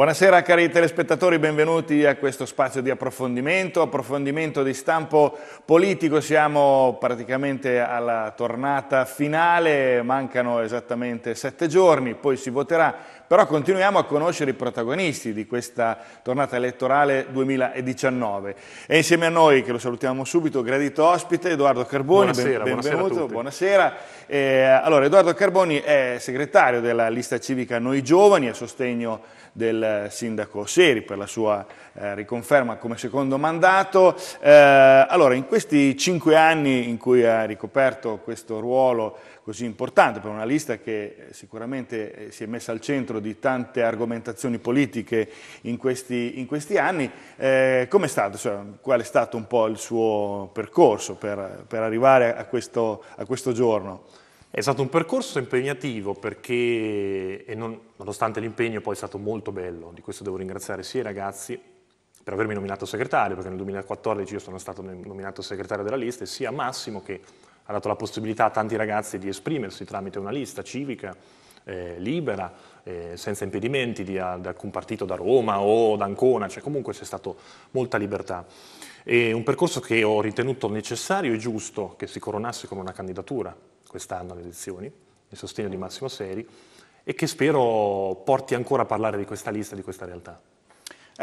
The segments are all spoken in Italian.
Buonasera cari telespettatori, benvenuti a questo spazio di approfondimento, approfondimento di stampo politico, siamo praticamente alla tornata finale, mancano esattamente sette giorni, poi si voterà, però continuiamo a conoscere i protagonisti di questa tornata elettorale 2019. E insieme a noi, che lo salutiamo subito, gradito ospite, Edoardo Carboni, buonasera, ben, benvenuto, buonasera. buonasera. Eh, allora, Edoardo Carboni è segretario della lista civica Noi Giovani a sostegno del sindaco Seri per la sua eh, riconferma come secondo mandato. Eh, allora, in questi cinque anni in cui ha ricoperto questo ruolo così importante per una lista che eh, sicuramente eh, si è messa al centro di tante argomentazioni politiche in questi, in questi anni. Eh, Come stato? Cioè, qual è stato un po' il suo percorso per, per arrivare a questo, a questo giorno? È stato un percorso impegnativo perché, non, nonostante l'impegno, poi è stato molto bello, di questo devo ringraziare sia i ragazzi per avermi nominato segretario, perché nel 2014 io sono stato nominato segretario della lista, e sia Massimo che ha dato la possibilità a tanti ragazzi di esprimersi tramite una lista civica, eh, libera, eh, senza impedimenti di, a, di, alcun partito da Roma o da Ancona, cioè comunque c'è stata molta libertà. E un percorso che ho ritenuto necessario e giusto che si coronasse con una candidatura quest'anno alle elezioni, in sostegno di Massimo Seri, e che spero porti ancora a parlare di questa lista, di questa realtà.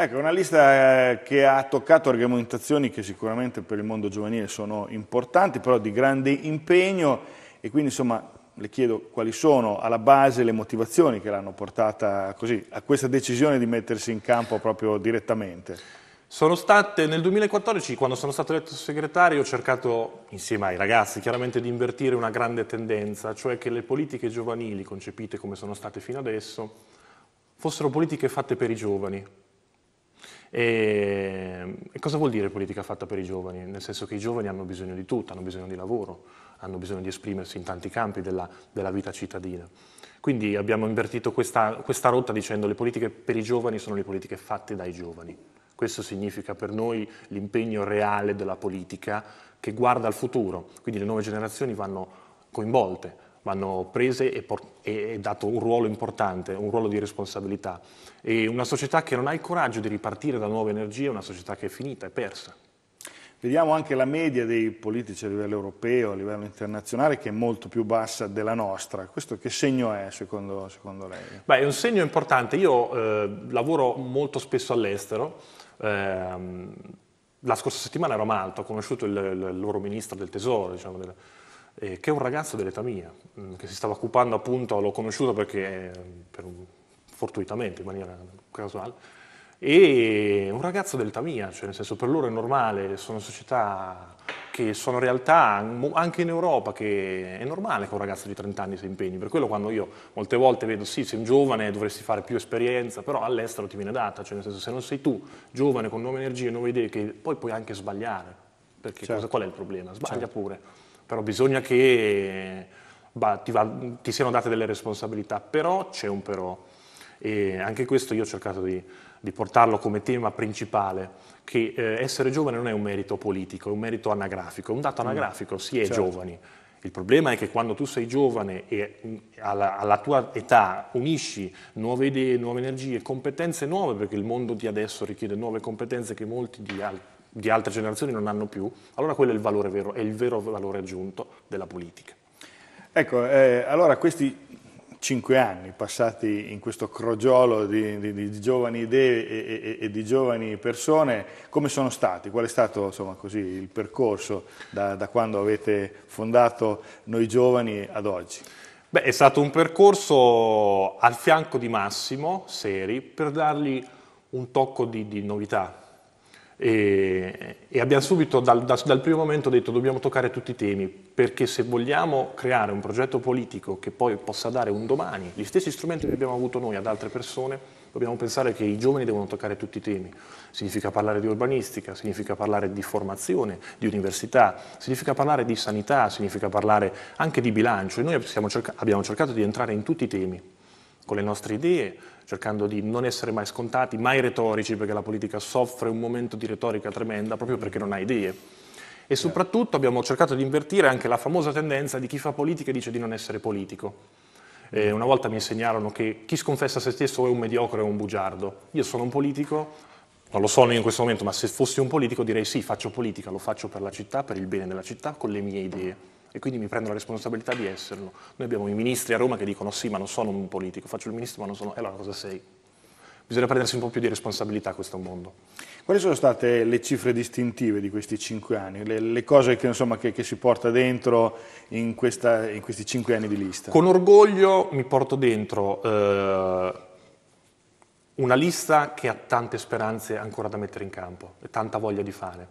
Ecco, una lista eh, che ha toccato argomentazioni che sicuramente per il mondo giovanile sono importanti, però di grande impegno e quindi insomma le chiedo quali sono alla base le motivazioni che l'hanno portata così, a questa decisione di mettersi in campo proprio direttamente. Sono state, nel 2014, quando sono stato eletto segretario, ho cercato, insieme ai ragazzi, chiaramente di invertire una grande tendenza, cioè che le politiche giovanili, concepite come sono state fino adesso, fossero politiche fatte per i giovani, e, e cosa vuol dire politica fatta per i giovani? Nel senso che i giovani hanno bisogno di tutto, hanno bisogno di lavoro, hanno bisogno di esprimersi in tanti campi della, della vita cittadina. Quindi abbiamo invertito questa, questa rotta dicendo che le politiche per i giovani sono le politiche fatte dai giovani. Questo significa per noi l'impegno reale della politica che guarda al futuro, quindi le nuove generazioni vanno coinvolte, vanno prese e, e dato un ruolo importante, un ruolo di responsabilità. E una società che non ha il coraggio di ripartire da nuove energie è una società che è finita, è persa. Vediamo anche la media dei politici a livello europeo, a livello internazionale, che è molto più bassa della nostra. Questo che segno è secondo, secondo lei? Beh, è un segno importante. Io eh, lavoro molto spesso all'estero. Eh, la scorsa settimana ero a Malta, ho conosciuto il, il, loro ministro del tesoro, diciamo, del, eh, che è un ragazzo dell'età mia, mh, mm, che si stava occupando appunto, l'ho conosciuto perché eh, per un, fortuitamente, in maniera casuale, e un ragazzo dell'età mia, cioè nel senso per loro è normale, sono società che sono realtà anche in Europa che è normale che un ragazzo di 30 anni si impegni, per quello quando io molte volte vedo sì sei un giovane dovresti fare più esperienza, però all'estero ti viene data, cioè nel senso se non sei tu giovane con nuove energie, nuove idee che poi puoi anche sbagliare, perché certo. cosa, qual è il problema? Sbaglia certo. pure però bisogna che bah, ti, va, ti, siano date delle responsabilità, però c'è un però, e anche questo io ho cercato di, di portarlo come tema principale, che eh, essere giovane non è un merito politico, è un merito anagrafico, è un dato mm. anagrafico, mm. si è certo. giovani, il problema è che quando tu sei giovane e mm, alla, alla, tua età unisci nuove idee, nuove energie, competenze nuove, perché il mondo di adesso richiede nuove competenze che molti di altri di altre generazioni non hanno più, allora quello è il valore vero, è il vero valore aggiunto della politica. Ecco, eh, allora questi cinque anni passati in questo crogiolo di, di, di giovani idee e, e, e, di giovani persone, come sono stati? Qual è stato insomma, così, il percorso da, da quando avete fondato Noi Giovani ad oggi? Beh, è stato un percorso al fianco di Massimo Seri per dargli un tocco di, di novità, e, e abbiamo subito dal, da, dal primo momento detto dobbiamo toccare tutti i temi, perché se vogliamo creare un progetto politico che poi possa dare un domani gli stessi strumenti che abbiamo avuto noi ad altre persone, dobbiamo pensare che i giovani devono toccare tutti i temi. Significa parlare di urbanistica, significa parlare di formazione, di università, significa parlare di sanità, significa parlare anche di bilancio. E noi abbiamo cercato di entrare in tutti i temi con le nostre idee, cercando di non essere mai scontati, mai retorici, perché la politica soffre un momento di retorica tremenda proprio perché non ha idee. E certo. soprattutto abbiamo cercato di invertire anche la famosa tendenza di chi fa politica e dice di non essere politico. Eh, una volta mi insegnarono che chi sconfessa se stesso è un mediocre o un bugiardo. Io sono un politico, non lo sono in questo momento, ma se fossi un politico direi sì, faccio politica, lo faccio per la città, per il bene della città, con le mie idee e quindi mi prendo la responsabilità di esserlo. Noi abbiamo i ministri a Roma che dicono sì ma non sono un politico, faccio il ministro ma non sono... E allora cosa sei? Bisogna prendersi un po' più di responsabilità a questo mondo. Quali sono state le cifre distintive di questi cinque anni? Le, le cose che, insomma, che, che, si porta dentro in, questa, in, questi cinque anni di lista? Con orgoglio mi porto dentro eh, una lista che ha tante speranze ancora da mettere in campo e tanta voglia di fare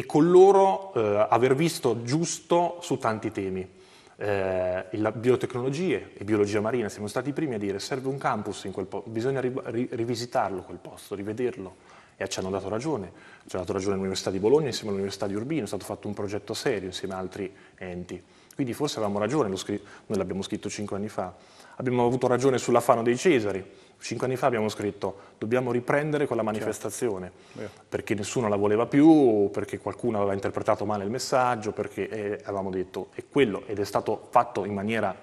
e con loro eh, aver visto giusto su tanti temi. Eh, la biotecnologie e biologia marina siamo stati i primi a dire serve un campus in quel posto, bisogna ri- ri- rivisitarlo quel posto, rivederlo e ci hanno dato ragione, ci hanno dato ragione l'Università di Bologna insieme all'Università di Urbino, è stato fatto un progetto serio insieme ad altri enti, quindi forse avevamo ragione, scr- noi l'abbiamo scritto cinque anni fa, abbiamo avuto ragione sulla Fano dei Cesari, Cinque anni fa abbiamo scritto dobbiamo riprendere quella manifestazione, Chiaro. perché nessuno la voleva più, perché qualcuno aveva interpretato male il messaggio, perché eh, avevamo detto è quello ed è stato fatto in maniera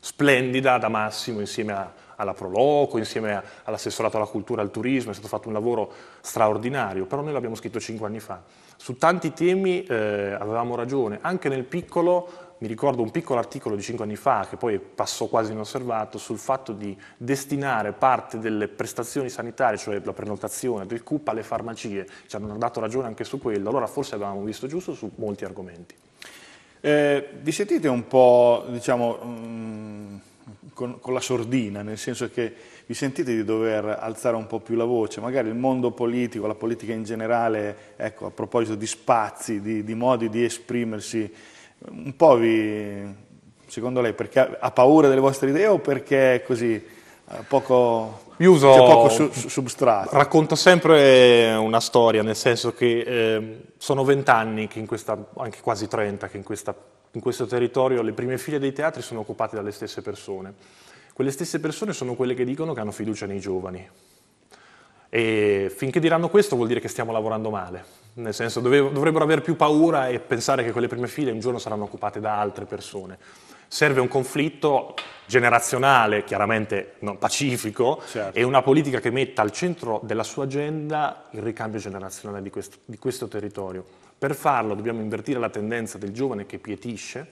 splendida da Massimo insieme a, alla Proloco, insieme a, all'assessorato alla cultura e al turismo, è stato fatto un lavoro straordinario, però noi l'abbiamo scritto cinque anni fa. Su tanti temi eh, avevamo ragione, anche nel piccolo mi ricordo un piccolo articolo di cinque anni fa, che poi passò quasi inosservato, sul fatto di destinare parte delle prestazioni sanitarie, cioè la prenotazione del CUP, alle farmacie. Ci hanno dato ragione anche su quello, allora forse avevamo visto giusto su molti argomenti. Eh, vi sentite un po', diciamo, mm, con, con la sordina, nel senso che vi sentite di dover alzare un po' più la voce? Magari il mondo politico, la politica in generale, ecco, a proposito di spazi, di, di modi di esprimersi, un po' vi, secondo lei, perché ha paura delle vostre idee o perché è così eh, poco, Io uso, cioè poco su, substrato? Racconto sempre una storia, nel senso che eh, sono vent'anni, anche quasi trenta, che in, questa, in questo territorio le prime file dei teatri sono occupate dalle stesse persone. Quelle stesse persone sono quelle che dicono che hanno fiducia nei giovani, e finché diranno questo vuol dire che stiamo lavorando male, nel senso dovrebbero avere più paura e pensare che quelle prime file un giorno saranno occupate da altre persone. Serve un conflitto generazionale, chiaramente non pacifico, certo. e una politica che metta al centro della sua agenda il ricambio generazionale di questo, di questo territorio. Per farlo dobbiamo invertire la tendenza del giovane che pietisce,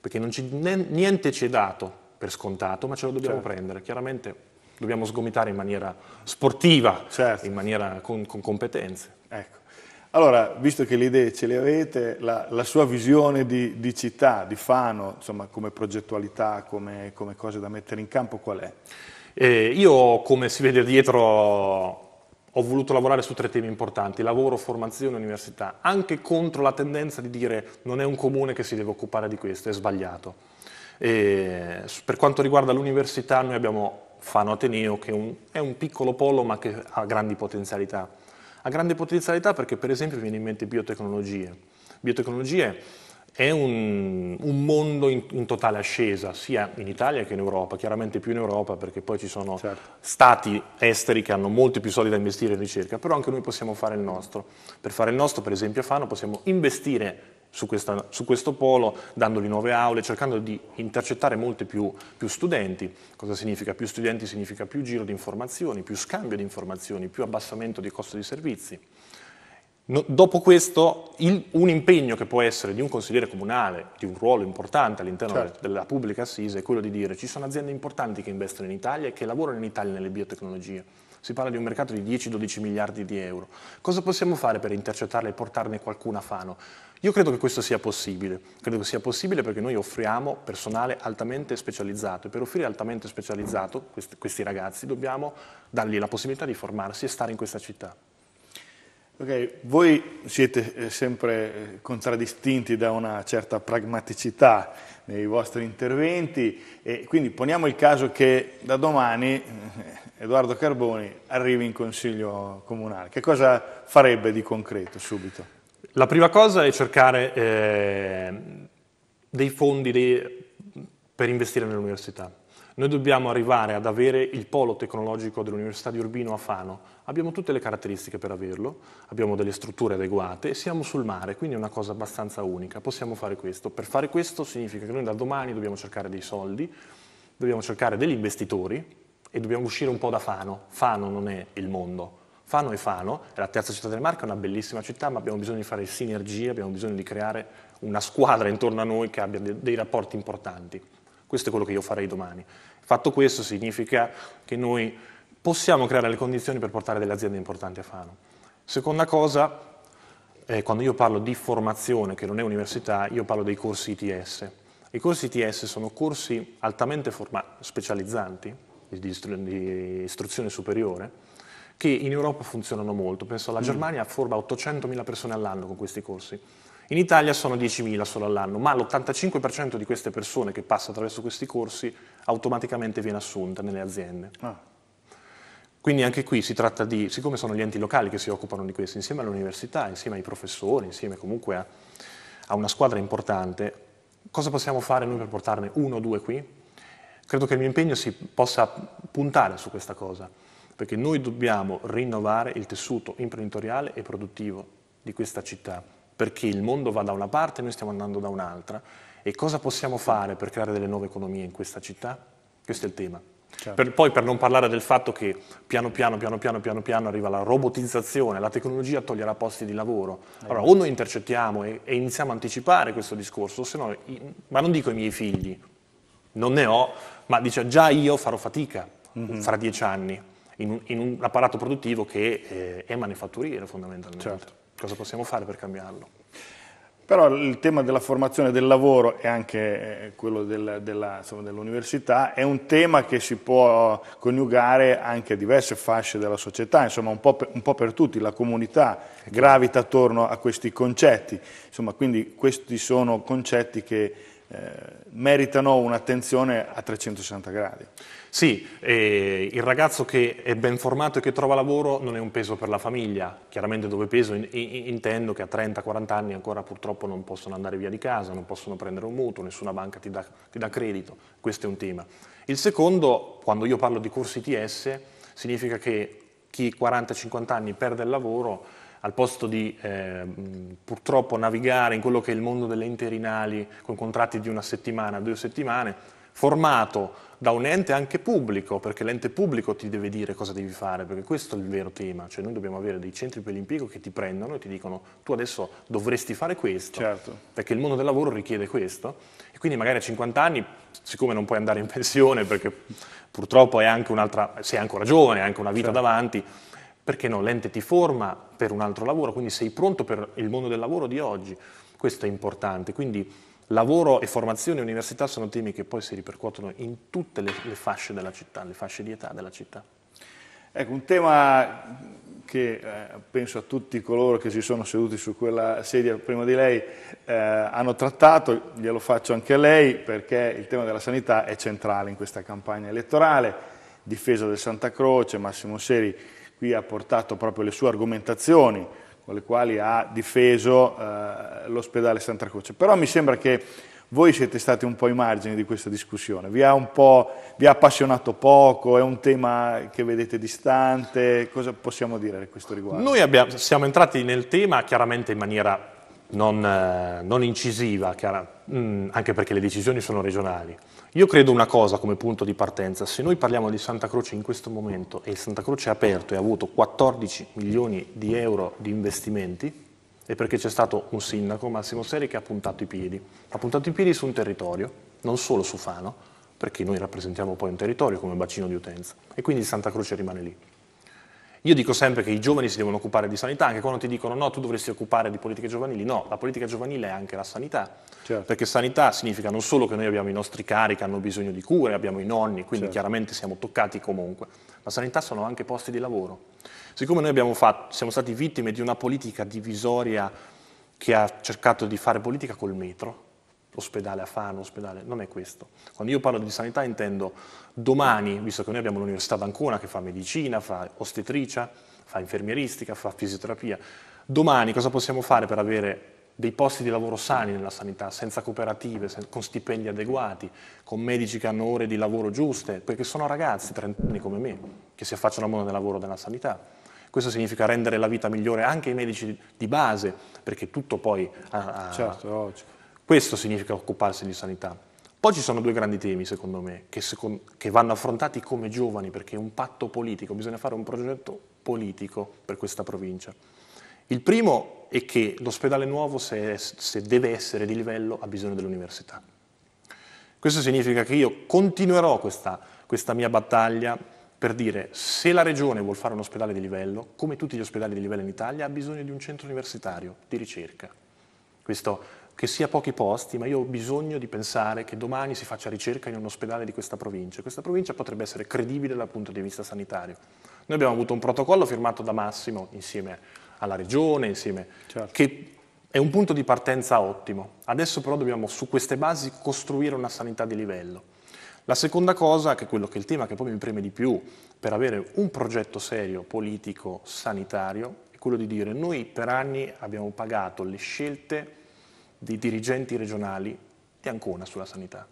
perché ci, niente ci è dato per scontato, ma ce lo dobbiamo certo. prendere. Chiaramente dobbiamo sgomitare in maniera sportiva, certo. in maniera con, con competenze. Ecco. Allora, visto che le idee ce le avete, la, la sua visione di, di, città, di Fano, insomma, come progettualità, come, come cose da mettere in campo, qual è? Eh, io, come si vede dietro, ho voluto lavorare su tre temi importanti, lavoro, formazione università, anche contro la tendenza di dire non è un comune che si deve occupare di questo, è sbagliato. E per quanto riguarda l'università, noi abbiamo Fano Ateneo, che un, è un piccolo polo ma che ha grandi potenzialità. Ha grandi potenzialità perché per esempio viene in mente biotecnologie. Biotecnologie è un, un mondo in, in, totale ascesa, sia in Italia che in Europa, chiaramente più in Europa perché poi ci sono certo. stati esteri che hanno molti più soldi da investire in ricerca, però anche noi possiamo fare il nostro. Per fare il nostro, per esempio a Fano, possiamo investire su, questa, su, questo polo, dandogli nuove aule, cercando di intercettare molti più, più, studenti. Cosa significa? Più studenti significa più giro di informazioni, più scambio di informazioni, più abbassamento dei costi di servizi. No, dopo questo, il, un impegno che può essere di un consigliere comunale, di un ruolo importante all'interno certo. della pubblica assise, è quello di dire ci sono aziende importanti che investono in Italia e che lavorano in Italia nelle biotecnologie. Si parla di un mercato di 10-12 miliardi di euro. Cosa possiamo fare per intercettarle e portarne qualcuna a Fano? Io credo che questo sia possibile, credo che sia possibile perché noi offriamo personale altamente specializzato e per offrire altamente specializzato questi, questi ragazzi dobbiamo dargli la possibilità di formarsi e stare in questa città. Okay. voi siete eh, sempre eh, contraddistinti da una certa pragmaticità nei vostri interventi e quindi poniamo il caso che da domani eh, Edoardo Carboni arrivi in Consiglio Comunale. Che cosa farebbe di concreto subito? La prima cosa è cercare eh, dei fondi dei, per investire nell'università. Noi dobbiamo arrivare ad avere il polo tecnologico dell'Università di Urbino a Fano. Abbiamo tutte le caratteristiche per averlo, abbiamo delle strutture adeguate siamo sul mare, quindi è una cosa abbastanza unica. Possiamo fare questo. Per fare questo significa che noi da domani dobbiamo cercare dei soldi, dobbiamo cercare degli investitori e dobbiamo uscire un po' da Fano. Fano non è il mondo, Fano e Fano, è la terza città del Marche, è una bellissima città, ma abbiamo bisogno di fare sinergie, abbiamo bisogno di creare una squadra intorno a noi che abbia de dei rapporti importanti. Questo è quello che io farei domani. Fatto questo significa che noi possiamo creare le condizioni per portare delle aziende importanti a Fano. Seconda cosa, eh, quando io parlo di formazione, che non è università, io parlo dei corsi ITS. I corsi ITS sono corsi altamente specializzanti, di, istru di istruzione superiore, che in Europa funzionano molto. Penso alla mm. Germania forma 800.000 persone all'anno con questi corsi. In Italia sono 10.000 solo all'anno, ma l'85% di queste persone che passa attraverso questi corsi automaticamente viene assunta nelle aziende. Ah. Quindi anche qui si tratta di, siccome sono gli enti locali che si occupano di questo, insieme all'università, insieme ai professori, insieme comunque a, a una squadra importante, cosa possiamo fare noi per portarne uno o due qui? Credo che il mio impegno si possa puntare su questa cosa perché noi dobbiamo rinnovare il tessuto imprenditoriale e produttivo di questa città, perché il mondo va da una parte e noi stiamo andando da un'altra e cosa possiamo fare per creare delle nuove economie in questa città? Questo è il tema. Certo. Per, poi per non parlare del fatto che piano piano, piano piano, piano piano arriva la robotizzazione, la tecnologia toglierà posti di lavoro. Eh. Allora o noi intercettiamo e, e iniziamo a anticipare questo discorso, se no, ma non dico ai miei figli, non ne ho, ma dice già io farò fatica mm-hmm. fra dieci anni in un, in un apparato produttivo che eh, è manifatturiero fondamentalmente. Certo. Cosa possiamo fare per cambiarlo? Però il tema della formazione del lavoro e anche eh, quello dell'università è un tema che si può coniugare anche a diverse fasce della società, insomma un po' per, un po per tutti, la comunità gravita attorno a questi concetti, insomma quindi questi sono concetti che eh, meritano un'attenzione a 360 gradi. Sì, eh, il ragazzo che è ben formato e che trova lavoro non è un peso per la famiglia, chiaramente dove peso in, in, intendo che a 30-40 anni ancora purtroppo non possono andare via di casa, non possono prendere un mutuo, nessuna banca ti dà, ti dà credito, questo è un tema. Il secondo, quando io parlo di corsi ITS, significa che chi 40-50 anni perde il lavoro al posto di eh, purtroppo navigare in quello che è il mondo delle interinali con contratti di una settimana, due settimane, formato da un ente anche pubblico, perché l'ente pubblico ti deve dire cosa devi fare, perché questo è il vero tema, cioè noi dobbiamo avere dei centri per l'impiego che ti prendono e ti dicono tu adesso dovresti fare questo, certo. perché il mondo del lavoro richiede questo, e quindi magari a 50 anni, siccome non puoi andare in pensione, perché purtroppo è anche un'altra, sei ancora giovane, hai anche una vita certo. davanti, perché no, l'ente ti forma per un altro lavoro, quindi sei pronto per il mondo del lavoro di oggi, questo è importante, quindi lavoro e formazione e università sono temi che poi si ripercuotono in tutte le, le fasce della città, le fasce di età della città. Ecco, un tema che eh, penso a tutti coloro che si sono seduti su quella sedia prima di lei eh, hanno trattato, glielo faccio anche a lei perché il tema della sanità è centrale in questa campagna elettorale, difesa del Santa Croce, Massimo Seri qui ha portato proprio le sue argomentazioni con le quali ha difeso eh, l'ospedale Santa Croce. Però mi sembra che voi siete stati un po' ai margini di questa discussione, vi ha, vi ha appassionato poco, è un tema che vedete distante, cosa possiamo dire a questo riguardo? Noi abbiamo, siamo entrati nel tema chiaramente in maniera non, eh, non incisiva, chiara, mm, anche perché le decisioni sono regionali. Io credo una cosa come punto di partenza, se noi parliamo di Santa Croce in questo momento e il Santa Croce è aperto e ha avuto 14 milioni di euro di investimenti, è perché c'è stato un sindaco, Massimo Seri, che ha puntato i piedi. Ha puntato i piedi su un territorio, non solo su Fano, perché noi rappresentiamo poi un territorio come bacino di utenza e quindi Santa Croce rimane lì. Io dico sempre che i giovani si devono occupare di sanità, anche quando ti dicono no, tu dovresti occupare di politiche giovanili, no, la politica giovanile è anche la sanità, certo. perché sanità significa non solo che noi abbiamo i nostri cari che hanno bisogno di cure, abbiamo i nonni, quindi certo. chiaramente siamo toccati comunque, ma sanità sono anche posti di lavoro. Siccome noi fatto, siamo stati vittime di una politica divisoria che ha cercato di fare politica col metro, ospedale a Fano, ospedale, non è questo. Quando io parlo di sanità intendo domani, visto che noi abbiamo l'Università d'Ancona che fa medicina, fa ostetricia, fa infermieristica, fa fisioterapia, domani cosa possiamo fare per avere dei posti di lavoro sani nella sanità, senza cooperative, con stipendi adeguati, con medici che hanno ore di lavoro giuste, perché sono ragazzi trentenni come me che si affacciano al mondo del lavoro della sanità. Questo significa rendere la vita migliore anche ai medici di base, perché tutto poi ha, certo, questo significa occuparsi di sanità. Poi ci sono due grandi temi, secondo me, che, secondo, che vanno affrontati come giovani, perché è un patto politico, bisogna fare un progetto politico per questa provincia. Il primo è che l'ospedale nuovo, se, se deve essere di livello, ha bisogno dell'università. Questo significa che io continuerò questa, questa, mia battaglia per dire se la regione vuole fare un ospedale di livello, come tutti gli ospedali di livello in Italia, ha bisogno di un centro universitario di ricerca. Questo che sia pochi posti, ma io ho bisogno di pensare che domani si faccia ricerca in un ospedale di questa provincia. Questa provincia potrebbe essere credibile dal punto di vista sanitario. Noi abbiamo avuto un protocollo firmato da Massimo insieme alla regione, insieme, certo. che è un punto di partenza ottimo. Adesso però dobbiamo su queste basi costruire una sanità di livello. La seconda cosa, che è quello che è il tema che poi mi preme di più, per avere un progetto serio politico sanitario, è quello di dire noi per anni abbiamo pagato le scelte di dirigenti regionali di Ancona sulla sanità,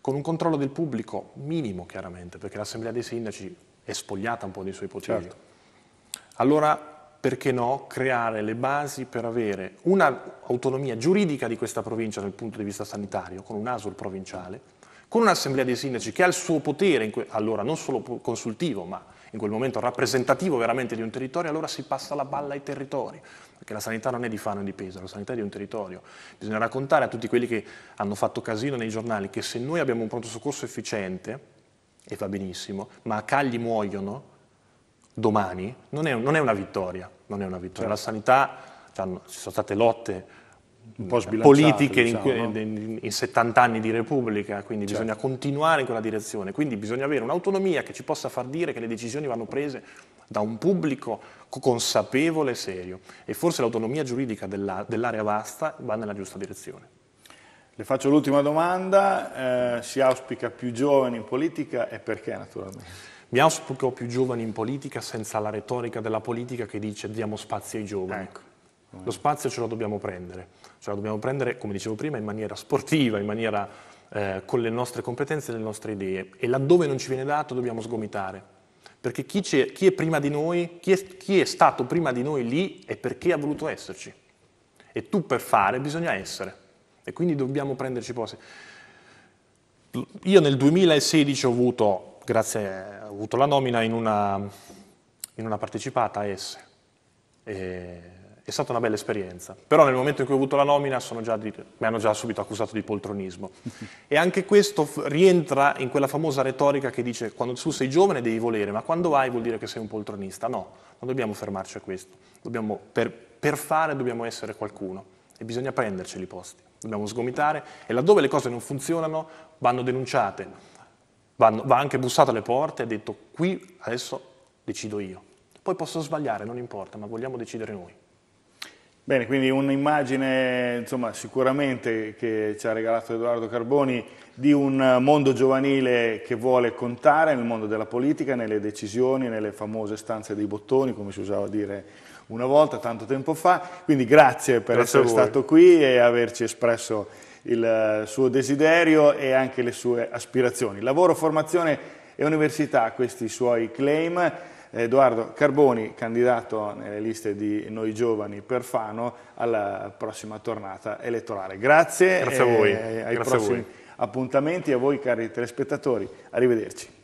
con un controllo del pubblico minimo chiaramente, perché l'Assemblea dei Sindaci è spogliata un po' dei suoi poteri. Certo. Allora perché no, creare le basi per avere un'autonomia giuridica di questa provincia dal punto di vista sanitario, con un ASUL provinciale, con un'assemblea dei sindaci che ha il suo potere, allora non solo consultivo, ma in quel momento rappresentativo veramente di un territorio, allora si passa la balla ai territori, perché la sanità non è di Fano e di Pesaro, la sanità è di un territorio. Bisogna raccontare a tutti quelli che hanno fatto casino nei giornali che se noi abbiamo un pronto soccorso efficiente, e va benissimo, ma a Cagli muoiono domani, non è, non è una vittoria, non è una vittoria. Certo. La sanità, ci sono state lotte politiche diciamo, in, no? in, in, 70 anni di Repubblica, quindi certo. bisogna continuare in quella direzione, quindi bisogna avere un'autonomia che ci possa far dire che le decisioni vanno prese da un pubblico consapevole e serio e forse l'autonomia giuridica della, dell'area vasta va nella giusta direzione. Le faccio l'ultima domanda, eh, si auspica più giovani in politica e perché naturalmente? Mi auspico più giovani in politica senza la retorica della politica che dice diamo spazio ai giovani. Ecco. Lo spazio ce lo dobbiamo prendere. Cioè la dobbiamo prendere, come dicevo prima, in maniera sportiva, in maniera eh, con le nostre competenze e le nostre idee. E laddove non ci viene dato dobbiamo sgomitare. Perché chi, chi è prima di noi, chi è, chi è stato prima di noi lì è perché ha voluto esserci. E tu per fare bisogna essere. E quindi dobbiamo prenderci posti. Io nel 2016 ho avuto, grazie, ho avuto la nomina in una, in una partecipata a S. E è stata una bella esperienza. Però nel momento in cui ho avuto la nomina già, mi hanno già subito accusato di poltronismo. e anche questo rientra in quella famosa retorica che dice quando tu sei giovane devi volere, ma quando vai vuol dire che sei un poltronista. No, non dobbiamo fermarci a questo. Dobbiamo, per, per fare dobbiamo essere qualcuno e bisogna prenderceli i posti. Dobbiamo sgomitare e laddove le cose non funzionano vanno denunciate, vanno, va anche bussato alle porte e detto qui adesso decido io. Poi posso sbagliare, non importa, ma vogliamo decidere noi. Bene, quindi un'immagine sicuramente che ci ha regalato Edoardo Carboni di un mondo giovanile che vuole contare nel mondo della politica, nelle decisioni, nelle famose stanze dei bottoni, come si usava a dire una volta, tanto tempo fa. Quindi grazie per grazie essere stato qui e averci espresso il suo desiderio e anche le sue aspirazioni. Lavoro, formazione e università, questi suoi claim. Edoardo Carboni, candidato nelle liste di Noi Giovani per Fano alla prossima tornata elettorale. Grazie, Grazie a voi. Eh, Grazie prossimi. a voi appuntamenti a voi cari telespettatori. Arrivederci.